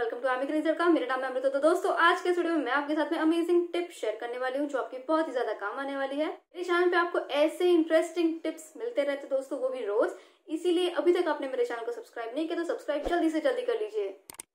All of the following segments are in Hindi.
वेलकम टू आमिक रिजर का मेरा नाम है अमृता तो दोस्तों आज के वीडियो में मैं आपके साथ में अमेजिंग टिप शेयर करने वाली हूँ जो आपकी बहुत ही ज्यादा काम आने वाली है मेरे चैनल पे आपको ऐसे इंटरेस्टिंग टिप्स मिलते रहते दोस्तों वो भी रोज इसीलिए अभी तक आपने मेरे चैनल को सब्सक्राइब नहीं किया तो सब्सक्राइब जल्दी से जल्दी कर लीजिए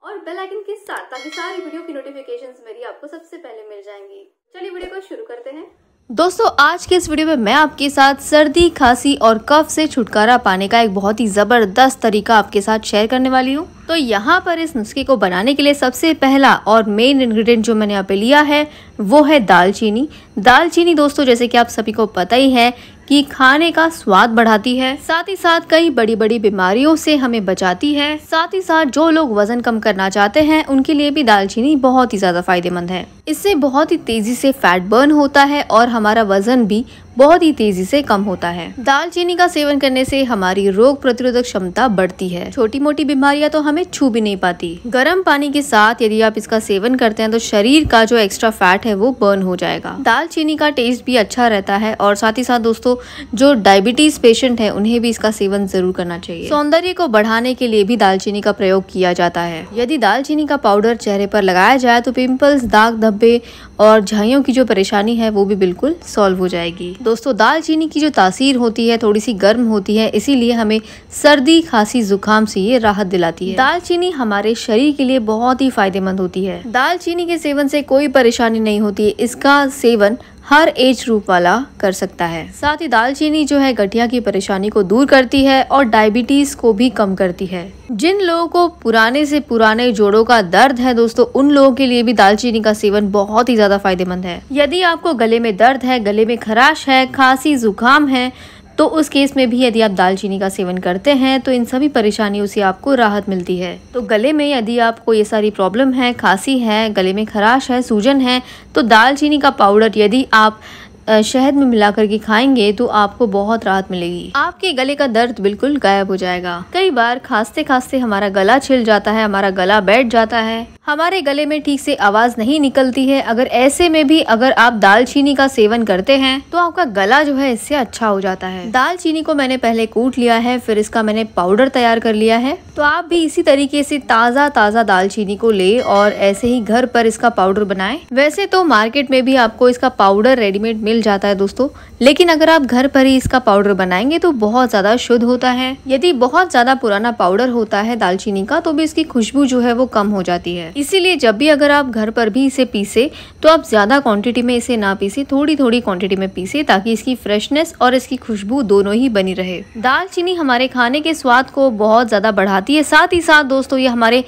और बेल आइकन के साथ ताकि सारी वीडियो की नोटिफिकेशन मेरी आपको सबसे पहले मिल जाएंगी चलिए वीडियो को शुरू करते हैं दोस्तों आज के इस वीडियो में मैं आपके साथ सर्दी खांसी और कफ से छुटकारा पाने का एक बहुत ही ज़बरदस्त तरीका आपके साथ शेयर करने वाली हूँ तो यहाँ पर इस नुस्खे को बनाने के लिए सबसे पहला और मेन इंग्रेडिएंट जो मैंने यहाँ पे लिया है वो है दालचीनी दालचीनी दोस्तों जैसे कि आप सभी को पता ही है कि खाने का स्वाद बढ़ाती है साथ ही साथ कई बड़ी बड़ी बीमारियों से हमें बचाती है साथ ही साथ जो लोग वजन कम करना चाहते हैं उनके लिए भी दालचीनी बहुत ही ज्यादा फायदेमंद है इससे बहुत ही तेजी से फैट बर्न होता है और हमारा वजन भी बहुत ही तेजी से कम होता है दालचीनी का सेवन करने से हमारी रोग प्रतिरोधक क्षमता बढ़ती है छोटी मोटी बीमारियां तो हमें छू भी नहीं पाती गर्म पानी के साथ यदि आप इसका सेवन करते हैं तो शरीर का जो एक्स्ट्रा फैट है वो बर्न हो जाएगा दालचीनी का टेस्ट भी अच्छा रहता है और साथ ही साथ दोस्तों जो डायबिटीज पेशेंट है उन्हें भी इसका सेवन जरूर करना चाहिए सौंदर्य को बढ़ाने के लिए भी दालचीनी का प्रयोग किया जाता है यदि दालचीनी का पाउडर चेहरे पर लगाया जाए तो पिंपल्स दाग धब्बे और झाइयों की जो परेशानी है वो भी बिल्कुल सॉल्व हो जाएगी दोस्तों दालचीनी की जो तासीर होती है थोड़ी सी गर्म होती है इसीलिए हमें सर्दी खांसी जुकाम से ये राहत दिलाती है दालचीनी हमारे शरीर के लिए बहुत ही फायदेमंद होती है दालचीनी के सेवन से कोई परेशानी नहीं होती इसका सेवन हर एज ग्रुप वाला कर सकता है साथ ही दालचीनी जो है गठिया की परेशानी को दूर करती है और डायबिटीज को भी कम करती है जिन लोगों को पुराने से पुराने जोड़ों का दर्द है दोस्तों उन लोगों के लिए भी दालचीनी का सेवन बहुत ही ज्यादा फायदेमंद है यदि आपको गले में दर्द है गले में खराश है खांसी जुकाम है तो उस केस में भी यदि आप दालचीनी का सेवन करते हैं तो इन सभी परेशानियों से आपको राहत मिलती है तो गले में यदि आपको ये सारी प्रॉब्लम है खांसी है गले में खराश है सूजन है तो दालचीनी का पाउडर यदि आप शहद में मिलाकर के खाएंगे तो आपको बहुत राहत मिलेगी आपके गले का दर्द बिल्कुल गायब हो जाएगा कई बार खांसते खांसते हमारा गला छिल जाता है हमारा गला बैठ जाता है हमारे गले में ठीक से आवाज़ नहीं निकलती है अगर ऐसे में भी अगर आप दालचीनी का सेवन करते हैं तो आपका गला जो है इससे अच्छा हो जाता है दालचीनी को मैंने पहले कूट लिया है फिर इसका मैंने पाउडर तैयार कर लिया है तो आप भी इसी तरीके से ताज़ा ताज़ा दालचीनी को ले और ऐसे ही घर पर इसका पाउडर बनाए वैसे तो मार्केट में भी आपको इसका पाउडर रेडीमेड मिल जाता है दोस्तों लेकिन अगर आप घर पर ही इसका पाउडर बनाएंगे तो बहुत ज़्यादा शुद्ध होता है यदि बहुत ज़्यादा पुराना पाउडर होता है दालचीनी का तो भी इसकी खुशबू जो है वो कम हो जाती है इसीलिए जब भी अगर आप घर पर भी इसे पीसे तो आप ज़्यादा क्वांटिटी में इसे ना पीसे थोड़ी थोड़ी क्वांटिटी में पीसे ताकि इसकी फ्रेशनेस और इसकी खुशबू दोनों ही बनी रहे दालचीनी हमारे खाने के स्वाद को बहुत ज़्यादा बढ़ाती है साथ ही साथ दोस्तों ये हमारे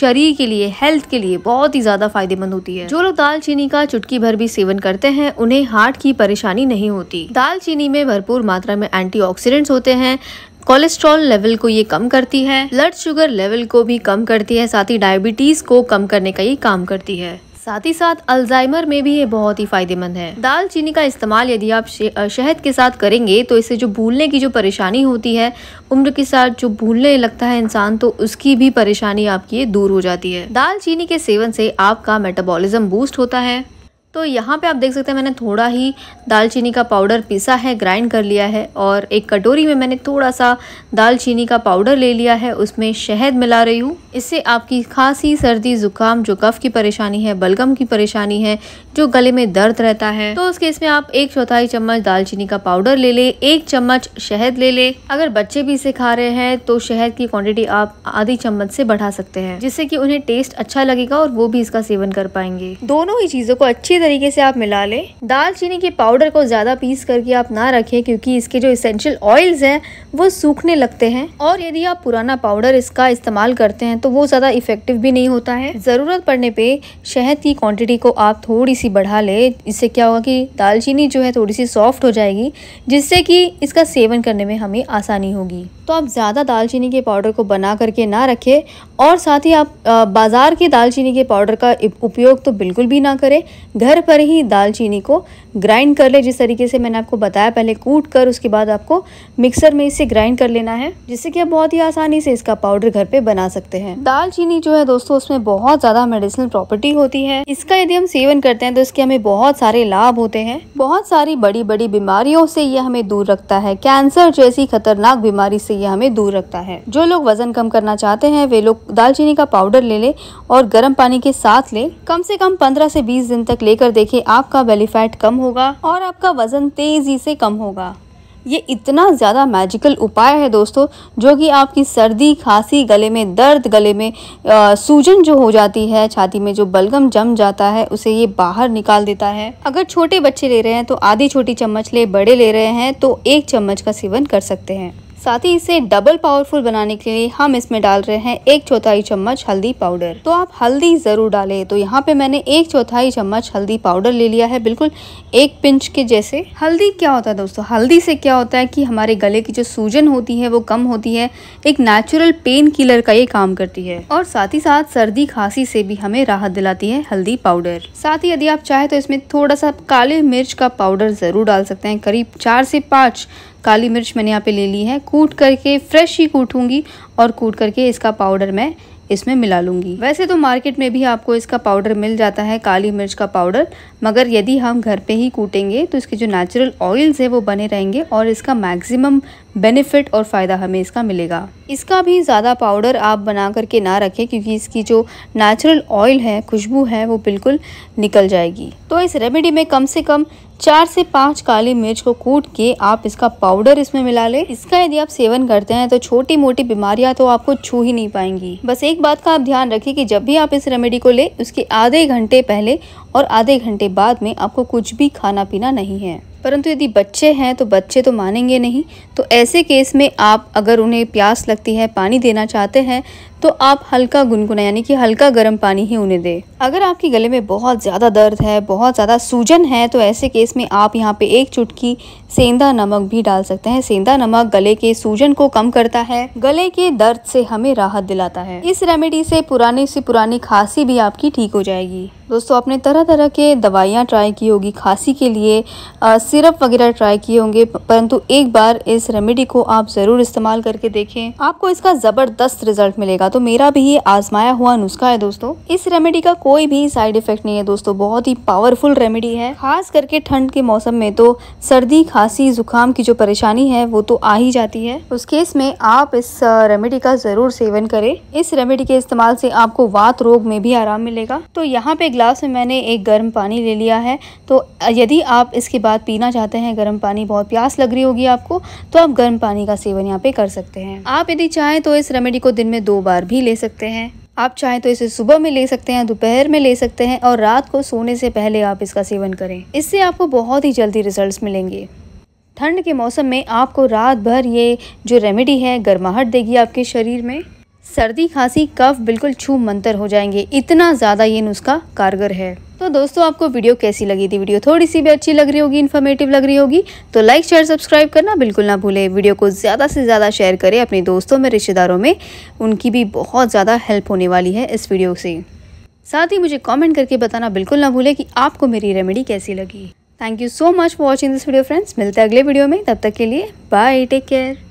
शरीर के लिए हेल्थ के लिए बहुत ही ज़्यादा फायदेमंद होती है जो लोग दालचीनी का चुटकी भर भी सेवन करते हैं उन्हें हार्ट की परेशानी नहीं होती दालचीनी में भरपूर मात्रा में एंटीऑक्सीडेंट्स होते हैं कोलेस्ट्रॉल लेवल को ये कम करती है ब्लड शुगर लेवल को भी कम करती है साथ ही डायबिटीज को कम करने का ये काम करती है साथ ही साथ अल्जाइमर में भी ये बहुत ही फायदेमंद है दालचीनी का इस्तेमाल यदि आप शहद के साथ करेंगे तो इससे जो भूलने की जो परेशानी होती है उम्र के साथ जो भूलने लगता है इंसान तो उसकी भी परेशानी आपकी दूर हो जाती है दालचीनी के सेवन से आपका मेटाबॉलिज्म बूस्ट होता है तो यहाँ पे आप देख सकते हैं मैंने थोड़ा ही दालचीनी का पाउडर पिसा है ग्राइंड कर लिया है और एक कटोरी में मैंने थोड़ा सा दालचीनी का पाउडर ले लिया है उसमें शहद मिला रही हूँ इससे आपकी खांसी सर्दी ज़ुकाम जो कफ की परेशानी है बलगम की परेशानी है जो गले में दर्द रहता है तो उस केस में आप एक चौथाई चम्मच दालचीनी का पाउडर ले ले एक चम्मच शहद ले ले अगर बच्चे भी इसे खा रहे हैं तो शहद की क्वांटिटी आप आधी चम्मच से बढ़ा सकते हैं जिससे कि उन्हें टेस्ट अच्छा लगेगा और वो भी इसका सेवन कर पाएंगे दोनों ही चीज़ों को अच्छी तरह तरीके से आप मिला लें दालचीनी के पाउडर को ज़्यादा पीस करके आप ना रखें क्योंकि इसके जो इसेंशियल ऑयल्स हैं वो सूखने लगते हैं और यदि आप पुराना पाउडर इसका इस्तेमाल करते हैं तो वो ज़्यादा इफेक्टिव भी नहीं होता है ज़रूरत पड़ने पर शहद की क्वान्टिटी को आप थोड़ी सी बढ़ा लें इससे क्या होगा कि दालचीनी जो है थोड़ी सी सॉफ्ट हो जाएगी जिससे कि इसका सेवन करने में हमें आसानी होगी तो आप ज़्यादा दालचीनी के पाउडर को बना करके ना रखें और साथ ही आप बाज़ार के दालचीनी के पाउडर का उपयोग तो बिल्कुल भी ना करें घर पर ही दालचीनी को ग्राइंड कर ले जिस तरीके से मैंने आपको बताया पहले कूट कर उसके बाद आपको मिक्सर में इसे ग्राइंड कर लेना है जिससे कि आप बहुत ही आसानी से इसका पाउडर घर पे बना सकते हैं दालचीनी जो है दोस्तों उसमें बहुत ज़्यादा मेडिसिनल प्रॉपर्टी होती है इसका यदि हम सेवन करते हैं तो इसके हमें बहुत सारे लाभ होते हैं बहुत सारी बड़ी बड़ी बीमारियों से यह हमें दूर रखता है कैंसर जैसी खतरनाक बीमारी से यह हमें दूर रखता है जो लोग वजन कम करना चाहते हैं वे लोग दालचीनी का पाउडर ले ले और गर्म पानी के साथ ले कम से कम पंद्रह से बीस दिन तक ले लेकर देखें आपका बेली फैट कम होगा और आपका वजन तेज़ी से कम होगा ये इतना ज़्यादा मैजिकल उपाय है दोस्तों जो कि आपकी सर्दी खांसी गले में दर्द गले में आ, सूजन जो हो जाती है छाती में जो बलगम जम जाता है उसे ये बाहर निकाल देता है अगर छोटे बच्चे ले रहे हैं तो आधी छोटी चम्मच ले बड़े ले रहे हैं तो एक चम्मच का सेवन कर सकते हैं साथ ही इसे डबल पावरफुल बनाने के लिए हम इसमें डाल रहे हैं एक चौथाई चम्मच हल्दी पाउडर तो आप हल्दी ज़रूर डालें तो यहाँ पे मैंने एक चौथाई चम्मच हल्दी पाउडर ले लिया है बिल्कुल एक पिंच के जैसे हल्दी क्या होता है दोस्तों हल्दी से क्या होता है कि हमारे गले की जो सूजन होती है वो कम होती है एक नेचुरल पेन किलर का ये काम करती है और साथ ही साथ सर्दी खांसी से भी हमें राहत दिलाती है हल्दी पाउडर साथ ही यदि आप चाहे तो इसमें थोड़ा सा काले मिर्च का पाउडर ज़रूर डाल सकते हैं करीब चार से पाँच काली मिर्च मैंने यहाँ पे ले ली है कूट करके फ्रेश ही कूटूंगी और कूट करके इसका पाउडर मैं इसमें मिला लूँगी वैसे तो मार्केट में भी आपको इसका पाउडर मिल जाता है काली मिर्च का पाउडर मगर यदि हम घर पे ही कूटेंगे तो इसके जो नेचुरल ऑयल्स है वो बने रहेंगे और इसका मैक्सिमम बेनिफिट और फ़ायदा हमें इसका मिलेगा इसका भी ज़्यादा पाउडर आप बना करके ना रखें क्योंकि इसकी जो नेचुरल ऑयल है खुशबू है वो बिल्कुल निकल जाएगी तो इस रेमेडी में कम से कम चार से पाँच काली मिर्च को कूट के आप इसका पाउडर इसमें मिला लें इसका यदि आप सेवन करते हैं तो छोटी मोटी बीमारियां तो आपको छू ही नहीं पाएंगी बस एक बात का आप ध्यान रखें कि जब भी आप इस रेमेडी को लें उसके आधे घंटे पहले और आधे घंटे बाद में आपको कुछ भी खाना पीना नहीं है परंतु यदि बच्चे हैं तो बच्चे तो मानेंगे नहीं तो ऐसे केस में आप अगर उन्हें प्यास लगती है पानी देना चाहते हैं तो आप हल्का गुनगुना यानी कि हल्का गर्म पानी ही उन्हें दें अगर आपके गले में बहुत ज़्यादा दर्द है बहुत ज़्यादा सूजन है तो ऐसे केस में आप यहाँ पे एक चुटकी सेंधा नमक भी डाल सकते हैं सेंधा नमक गले के सूजन को कम करता है गले के दर्द से हमें राहत दिलाता है इस रेमेडी से पुराने से पुरानी खांसी भी आपकी ठीक हो जाएगी दोस्तों आपने तरह तरह के दवाइयाँ ट्राई की होगी खांसी के लिए सिरप वगैरह ट्राई किए होंगे परंतु एक बार इस रेमेडी को आप ज़रूर इस्तेमाल करके देखें आपको इसका ज़बरदस्त रिजल्ट मिलेगा तो मेरा भी ये आजमाया हुआ नुस्खा है दोस्तों इस रेमेडी का कोई भी साइड इफेक्ट नहीं है दोस्तों बहुत ही पावरफुल रेमेडी है खास करके ठंड के मौसम में तो सर्दी खास खांसी ज़ुकाम की जो परेशानी है वो तो आ ही जाती है उस केस में आप इस रेमेडी का ज़रूर सेवन करें इस रेमेडी के इस्तेमाल से आपको वात रोग में भी आराम मिलेगा तो यहाँ पे ग्लास में मैंने एक गर्म पानी ले लिया है तो यदि आप इसके बाद पीना चाहते हैं गर्म पानी बहुत प्यास लग रही होगी आपको तो आप गर्म पानी का सेवन यहाँ पे कर सकते हैं आप यदि चाहें तो इस रेमेडी को दिन में दो बार भी ले सकते हैं आप चाहें तो इसे सुबह में ले सकते हैं दोपहर में ले सकते हैं और रात को सोने से पहले आप इसका सेवन करें इससे आपको बहुत ही जल्दी रिजल्ट्स मिलेंगे ठंड के मौसम में आपको रात भर ये जो रेमेडी है गर्माहट देगी आपके शरीर में सर्दी खांसी कफ बिल्कुल छू मंतर हो जाएंगे इतना ज़्यादा ये नुस्खा कारगर है तो दोस्तों आपको वीडियो कैसी लगी थी वीडियो थोड़ी सी भी अच्छी लग रही होगी इन्फॉर्मेटिव लग रही होगी तो लाइक शेयर सब्सक्राइब करना बिल्कुल ना भूले वीडियो को ज़्यादा से ज़्यादा शेयर करें अपने दोस्तों में रिश्तेदारों में उनकी भी बहुत ज़्यादा हेल्प होने वाली है इस वीडियो से साथ ही मुझे कॉमेंट करके बताना बिल्कुल ना भूले कि आपको मेरी रेमेडी कैसी लगी thank you so much for watching this video friends मिलते हैं अगले वीडियो में तब तक के लिए बाय टेक केयर